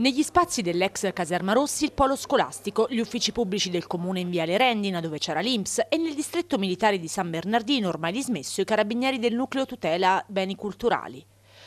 Negli spazi dell'ex Caserma Rossi, il polo scolastico, gli uffici pubblici del comune in Viale Rendina, dove c'era l'Inps, e nel distretto militare di San Bernardino, ormai dismesso, i carabinieri del nucleo tutela beni culturali.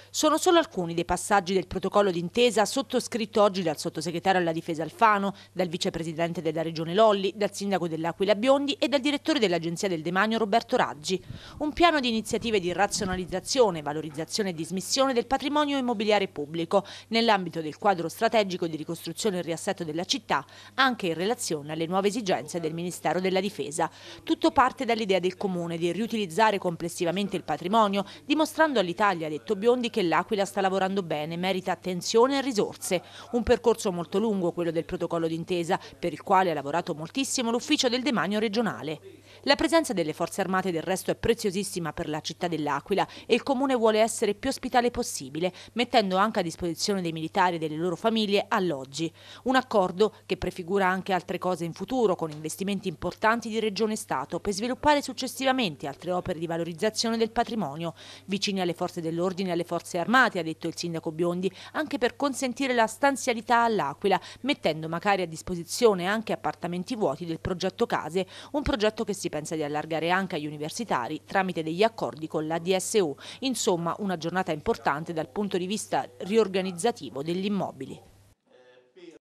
Sono solo alcuni dei passaggi del protocollo d'intesa sottoscritto oggi dal sottosegretario alla difesa Alfano, dal vicepresidente della regione Lolli, dal sindaco dell'Aquila Biondi e dal direttore dell'agenzia del demanio Roberto Raggi. Un piano di iniziative di razionalizzazione, valorizzazione e dismissione del patrimonio immobiliare pubblico nell'ambito del quadro strategico di ricostruzione e riassetto della città, anche in relazione alle nuove esigenze del Ministero della Difesa. Tutto parte dall'idea del Comune di riutilizzare complessivamente il patrimonio, dimostrando all'Italia, detto Biondi, Rotondi che l'Aquila sta lavorando bene, merita attenzione e risorse. Un percorso molto lungo quello del protocollo d'intesa, per il quale ha lavorato moltissimo l'ufficio del demanio regionale. La presenza delle forze armate del resto è preziosissima per la città dell'Aquila e il comune vuole essere più ospitale possibile, mettendo anche a disposizione dei militari e delle loro famiglie alloggi. Un accordo che prefigura anche altre cose in futuro, con investimenti importanti di Regione e Stato per sviluppare successivamente altre opere di valorizzazione del patrimonio, vicini alle forze dell'ordine e alle forze armate, ha detto il sindaco Biondi, anche per consentire la stanzialità all'Aquila, mettendo magari a disposizione anche appartamenti vuoti del progetto Case, un progetto che si si pensa di allargare anche agli universitari tramite degli accordi con la DSU. Insomma, una giornata importante dal punto di vista riorganizzativo degli immobili.